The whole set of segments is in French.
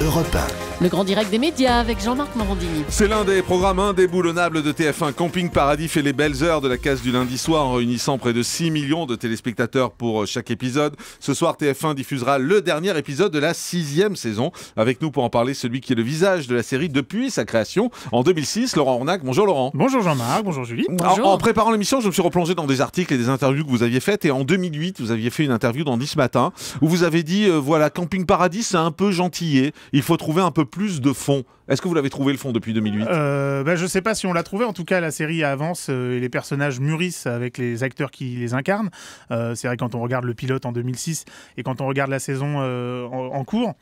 Europe 1. Le grand direct des médias avec Jean-Marc Morandini. C'est l'un des programmes indéboulonnables de TF1. Camping Paradis fait les belles heures de la case du lundi soir en réunissant près de 6 millions de téléspectateurs pour euh, chaque épisode. Ce soir, TF1 diffusera le dernier épisode de la sixième saison. Avec nous pour en parler, celui qui est le visage de la série depuis sa création en 2006, Laurent Hornac. Bonjour Laurent. Bonjour Jean-Marc, bonjour Julie. Bonjour. En, préparant l'émission, je me suis replongé dans des articles et des interviews que vous aviez faites. Et en 2008, vous aviez fait une interview dans 10 matin où vous avez dit, euh, voilà, Camping Paradis, c'est un peu gentillé. Il faut trouver un peu plus de fond. Est-ce que vous l'avez trouvé le fond depuis 2008 euh, ben, Je ne sais pas si on l'a trouvé. En tout cas, la série avance euh, et les personnages mûrissent avec les acteurs qui les incarnent. Euh, c'est vrai quand on regarde le pilote en 2006 et quand on regarde la saison en, cours,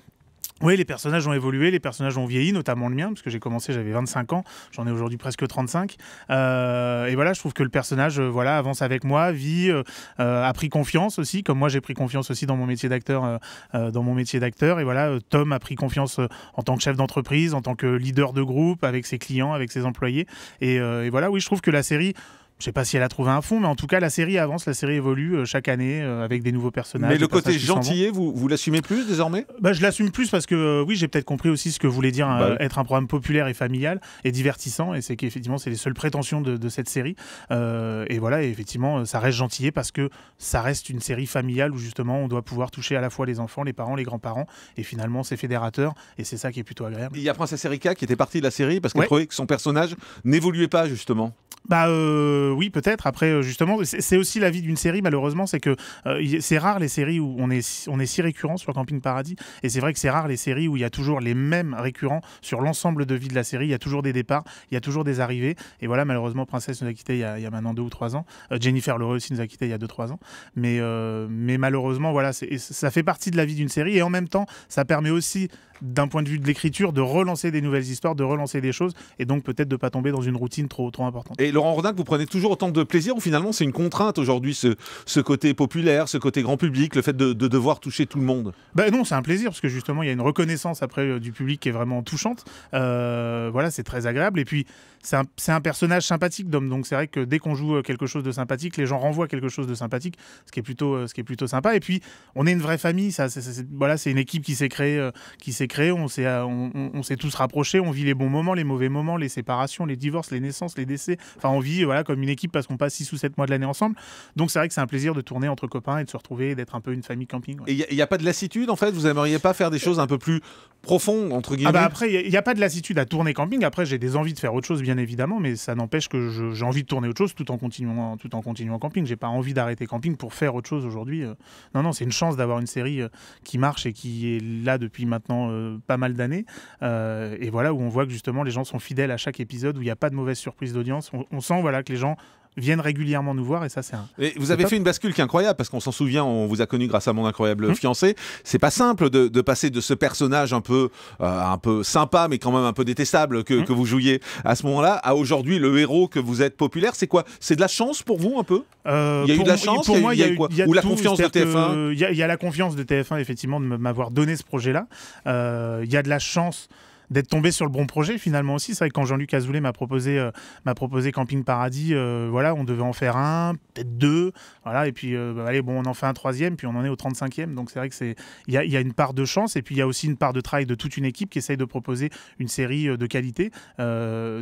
oui, les personnages ont évolué, les personnages ont vieilli, notamment le mien, parce que j'ai commencé, j'avais 25 ans, j'en ai aujourd'hui presque 35. Euh, et voilà, je trouve que le personnage euh, voilà, avance avec moi, vit, euh, euh, a pris confiance aussi, comme moi j'ai pris confiance aussi dans mon métier d'acteur. dans mon métier d'acteur. Et voilà, Tom a pris confiance en tant que chef d'entreprise, en tant que leader de groupe, avec ses clients, avec ses employés. Et, et voilà, oui, je trouve que la série je sais pas si elle a trouvé un fond, mais en tout cas, la série avance, la série évolue euh, chaque année euh, avec des nouveaux personnages. Mais le côté gentillet, vous, l'assumez plus désormais bah, Je l'assume plus parce que, euh, oui, j'ai peut-être compris aussi ce que voulait dire bah être un programme populaire et familial et divertissant. Et c'est qu'effectivement, c'est les seules prétentions de, cette série. et voilà, effectivement, ça reste gentillet parce que ça reste une série familiale où justement, on doit pouvoir toucher à la fois les enfants, les parents, les grands-parents. Et finalement, c'est fédérateur. Et c'est ça qui est plutôt agréable. Il y a Princesse Erika qui était partie de la série parce qu'elle trouvait que son personnage n'évoluait pas justement. Bah euh, oui, peut-être. Après, euh, justement, c'est aussi la vie d'une série, malheureusement, c'est que euh, c'est rare les séries où on est, on est si récurrent sur Camping Paradis. Et c'est vrai que c'est rare les séries où il y a toujours les mêmes récurrents sur l'ensemble de vie de la série. Il y a toujours des départs, il y a toujours des arrivées. Et voilà, malheureusement, Princesse nous a quitté il y a, maintenant deux ou trois ans. Jennifer Leroy aussi nous a quitté il y a deux, trois ans. Mais, mais malheureusement, voilà, ça fait partie de la vie d'une série. Et en même temps, ça permet aussi d'un point de vue de l'écriture, de relancer des nouvelles histoires, de relancer des choses, et donc peut-être de pas tomber dans une routine trop, trop importante. Laurent que vous prenez toujours autant de plaisir ou finalement c'est une contrainte aujourd'hui, ce, côté populaire, ce côté grand public, le fait de, devoir toucher tout le monde Ben non, c'est un plaisir parce que justement il y a une reconnaissance après euh, du public qui est vraiment touchante. Euh, voilà, c'est très agréable. Et puis c'est un, personnage sympathique d'homme, donc c'est vrai que dès qu'on joue euh, quelque chose de sympathique, les gens renvoient quelque chose de sympathique, ce qui est plutôt, ce qui est plutôt sympa. Et puis on est une vraie famille, ça, voilà, c'est une équipe qui s'est créée, qui s'est On s'est, on s'est tous rapprochés, on vit les bons moments, les mauvais moments, les séparations, les divorces, les naissances, les décès. Enfin, on vit voilà, comme une équipe parce qu'on passe 6 ou 7 mois de l'année ensemble. Donc, c'est vrai que c'est un plaisir de tourner entre copains et de se retrouver, d'être un peu une famille camping. Et il n'y a, pas de lassitude en fait Vous aimeriez pas faire des choses un peu plus profondes, entre ah bah guillemets Après, il n'y a, pas de lassitude à tourner camping. Après, j'ai des envies de faire autre chose, bien évidemment, mais ça n'empêche que j'ai envie de tourner autre chose tout en continuant, tout en continuant camping. J'ai pas envie d'arrêter camping pour faire autre chose aujourd'hui. Euh. Non, non, c'est une chance d'avoir une série euh, qui marche et qui est là depuis maintenant euh, pas mal d'années. et voilà où on voit que justement les gens sont fidèles à chaque épisode, où il n'y a pas de mauvaise surprise d'audience on sent voilà, que les gens viennent régulièrement nous voir et ça c'est un. Et vous avez fait une bascule qui est incroyable parce qu'on s'en souvient, on vous a connu grâce à mon incroyable Fiancé. Mhm. fiancé. C'est pas simple de, passer de ce personnage un peu euh, un peu sympa mais quand même un peu détestable mhm. que, vous jouiez à ce moment-là à aujourd'hui le héros que vous êtes populaire. C'est quoi C'est de la chance pour vous un peu euh, Il y a eu de la chance pour moi, il y a la confiance de TF1 Il y, a la confiance de TF1 effectivement de m'avoir donné ce projet-là. Euh, il y a de la chance d'être tombé sur le bon projet finalement aussi. C'est vrai que quand Jean-Luc Azoulay m'a proposé, euh, m'a proposé Camping Paradis, euh, voilà, on devait en faire un, peut-être deux, voilà, et puis euh, bah, allez, bon, on en fait un troisième, puis on en est au 35e. Donc c'est vrai que c'est il y, y a, une part de chance, et puis il y a aussi une part de travail de toute une équipe qui essaye de proposer une série de qualité,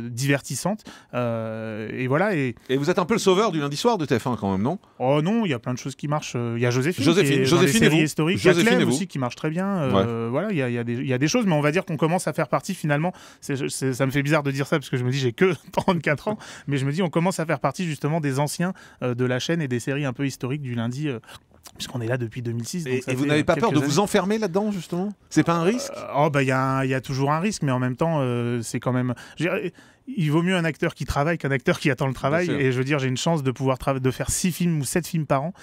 divertissante, et voilà. Et... vous êtes un peu le sauveur du lundi soir de TF1 quand même, non Oh non, il y a plein de choses qui marchent. Il y a Joséphine, Joséphine, qui est Joséphine dans les aussi qui marche très bien. Voilà, il y, y, y, a des choses, mais on va dire qu'on commence à faire partie finalement, c'est, ça me fait bizarre de dire ça parce que je me dis j'ai que 34 ans, mais je me dis on commence à faire partie justement des anciens euh, de la chaîne et des séries un peu historiques du lundi. Euh, puisqu'on est là depuis 2006. Et, vous n'avez euh, pas peur de vous enfermer là-dedans, justement C'est pas un risque Oh, bah, il y, a toujours un risque, mais en même temps, c'est quand même. Il vaut mieux un acteur qui travaille qu'un acteur qui attend le travail. Et je veux dire, j'ai une chance de pouvoir de faire 6 films ou 7 films par an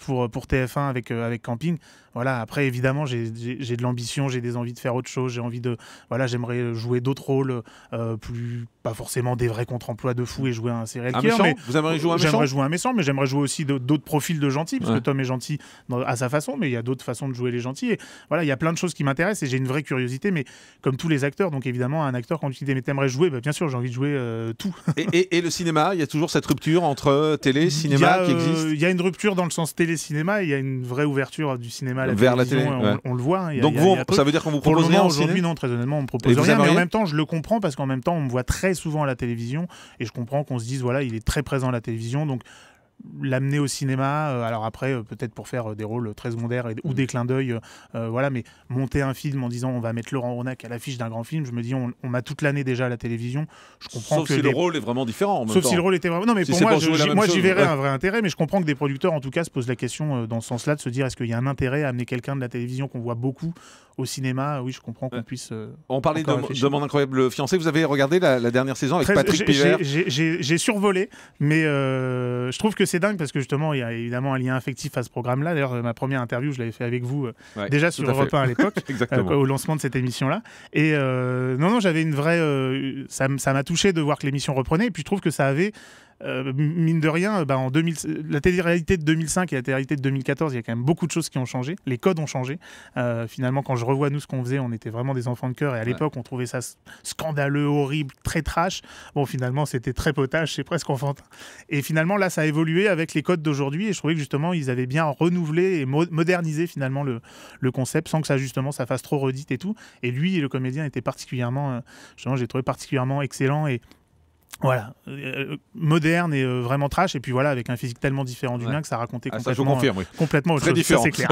pour, pour TF1 avec, avec Camping. Voilà, après, évidemment, j'ai de l'ambition, j'ai des envies de faire autre chose, j'ai envie de. Voilà, j'aimerais jouer d'autres rôles, euh, plus. Pas forcément des vrais contre-emplois de fou et jouer un serial killer. vous aimeriez jouer un méchant J'aimerais jouer un méchant, mais j'aimerais jouer aussi d'autres profils de gentils, parce que Tom est gentil à sa façon, mais il y a d'autres façons de jouer les gentils. voilà, il y a plein de choses qui m'intéressent et j'ai une vraie curiosité, mais comme tous les acteurs, donc évidemment, un acteur, quand tu dis, mais t'aimerais jouer, bah, bien sûr, j'ai envie de jouer euh, tout. et, le cinéma, il y a toujours cette rupture entre euh, télé, cinéma qui existe Il y a une rupture dans le sens télé-cinéma, il y a une vraie ouverture du cinéma la vers télévision, la télé. On, le voit. Donc vous, ça veut dire qu'on vous propose rien aujourd'hui Non, très honnêtement, on me propose rien. Mais en même temps, je le comprends parce qu'en même temps, on me voit très souvent à la télévision et je comprends qu'on se dise voilà, il est très présent à la télévision. Donc l'amener au cinéma. Euh, alors après, euh, peut-être pour faire euh, des rôles très secondaires et, ou mm. des clins d'œil, voilà, mais monter un film en disant on va mettre Laurent Ronac à l'affiche d'un grand film, je me dis on, on m'a toute l'année déjà à la télévision. Je comprends Sauf que si le rôle est vraiment différent. En Sauf si le rôle était vraiment. Non, mais pour moi, moi j'y verrais un vrai intérêt, mais je comprends que des producteurs en tout cas se posent la question dans ce sens-là de se dire est-ce qu'il y a un intérêt à amener quelqu'un de la télévision qu'on voit beaucoup au cinéma, oui, je comprends qu'on puisse. on parlait de, Mon Incroyable Fiancé. Vous avez regardé la, dernière saison avec Patrick J'ai survolé, mais je trouve que c'est dingue parce que justement, il y a évidemment un lien affectif à ce programme-là. D'ailleurs, ma première interview, je l'avais fait avec vous euh, déjà sur Europe 1 à l'époque, euh, au lancement de cette émission-là. Et euh, non, non, j'avais une vraie. ça m'a touché de voir que l'émission reprenait. Et puis je trouve que ça avait euh, mine de rien, bah, en 2000, la télé-réalité de 2005 et la télé-réalité de 2014, il y a quand même beaucoup de choses qui ont changé. Les codes ont changé. Euh, finalement, quand je revois nous ce qu'on faisait, on était vraiment des enfants de cœur. Et à l'époque, on trouvait ça scandaleux, horrible, très trash. Bon, finalement, c'était très potage, c'est presque enfantin. Et finalement, là, ça a évolué avec les codes d'aujourd'hui. Et je trouvais que justement, ils avaient bien renouvelé et modernisé finalement le, le, concept sans que ça, justement, ça fasse trop redite et tout. Et lui, le comédien, était particulièrement, euh, j'ai trouvé particulièrement excellent et voilà, euh, euh, moderne et euh, vraiment trash, et puis voilà, avec un physique tellement différent du mien que ça racontait ah, complètement, ça confirme, complètement différent. c'est clair.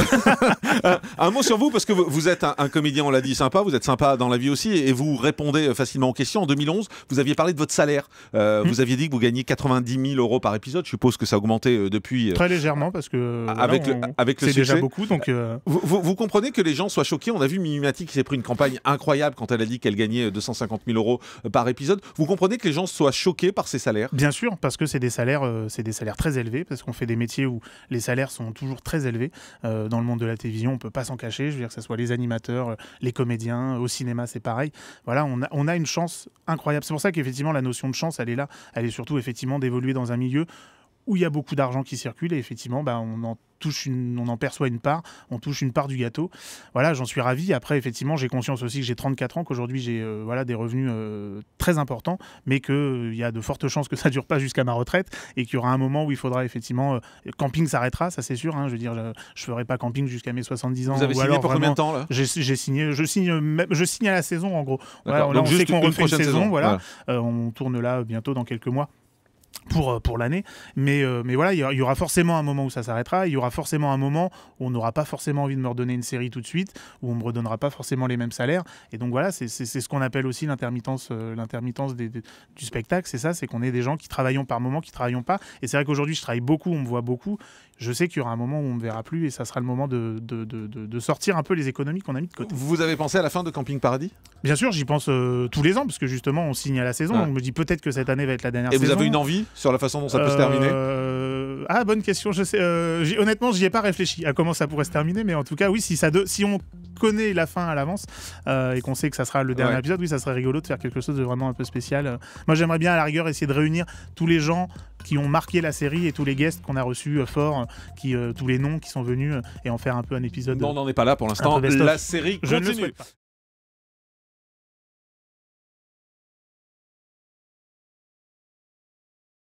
un mot sur vous, parce que vous êtes un, comédien, on l'a dit, sympa, vous êtes sympa dans la vie aussi, et vous répondez facilement aux questions. En 2011, vous aviez parlé de votre salaire. Hmm. Vous aviez dit que vous gagniez 90 000 euros par épisode, je suppose que ça a augmenté depuis. Très légèrement, parce que. Ah, avec ah, C'est déjà beaucoup, donc. Vous, comprenez que les gens soient choqués. On a vu Mimimati qui s'est pris une campagne incroyable quand elle a dit qu'elle gagnait 250 000 euros par épisode. Vous comprenez que les gens soient choqué par ces salaires Bien sûr, parce que c'est des salaires, euh, c'est des salaires très élevés, parce qu'on fait des métiers où les salaires sont toujours très élevés. Euh, dans le monde de la télévision, on peut pas s'en cacher. Je veux dire que ce soit les animateurs, les comédiens, au cinéma, c'est pareil. Voilà, on a, une chance incroyable. C'est pour ça qu'effectivement la notion de chance, elle est là. Elle est surtout effectivement d'évoluer dans un milieu où il y a beaucoup d'argent qui circule et effectivement, bah, on en on en perçoit une part, on touche une part du gâteau. Voilà, j'en suis ravi. Après, effectivement, j'ai conscience aussi que j'ai 34 ans, qu'aujourd'hui j'ai euh, voilà, des revenus euh, très importants, mais qu'il euh, y a de fortes chances que ça dure pas jusqu'à ma retraite et qu'il y aura un moment où il faudra effectivement. camping s'arrêtera, ça c'est sûr. Hein. je veux dire, je, ne ferai pas camping jusqu'à mes 70 ans. Vous avez signé pour combien de temps j'ai, signé, je signe, je signe à la saison en gros. on sait qu'on refait une saison. voilà. on tourne là bientôt dans quelques mois pour, euh, pour l'année. Mais, euh, mais voilà, il y, aura forcément un moment où ça s'arrêtera. Il y aura forcément un moment où on n'aura pas forcément envie de me redonner une série tout de suite, où on ne me redonnera pas forcément les mêmes salaires. Et donc voilà, c'est ce qu'on appelle aussi l'intermittence euh, l'intermittence du spectacle. C'est ça, c'est qu'on est des gens qui travaillons par moment, qui travaillons pas. Et c'est vrai qu'aujourd'hui, je travaille beaucoup, on me voit beaucoup. Je sais qu'il y aura un moment où on ne me verra plus et ça sera le moment de, de, de, sortir un peu les économies qu'on a mis de côté. Vous avez pensé à la fin de Camping Paradis Bien sûr, j'y pense tous les ans, parce que justement, on signe à la saison. on me dit peut-être que cette année va être la dernière saison. Et vous avez une envie sur la façon dont ça peut se terminer euh, Ah, bonne question. Je sais. Euh, honnêtement, j'y ai pas réfléchi à comment ça pourrait se terminer, mais en tout cas, oui, si ça, si on connaît la fin à l'avance euh, et qu'on sait que ça sera le dernier épisode, oui, ça serait rigolo de faire quelque chose de vraiment un peu spécial. Moi, j'aimerais bien à la rigueur essayer de réunir tous les gens qui ont marqué la série et tous les guests qu'on a reçus fort, qui, tous les noms qui sont venus et en faire un peu un épisode. Non, on n'en est pas là pour l'instant. La série continue. Je ne le souhaite pas.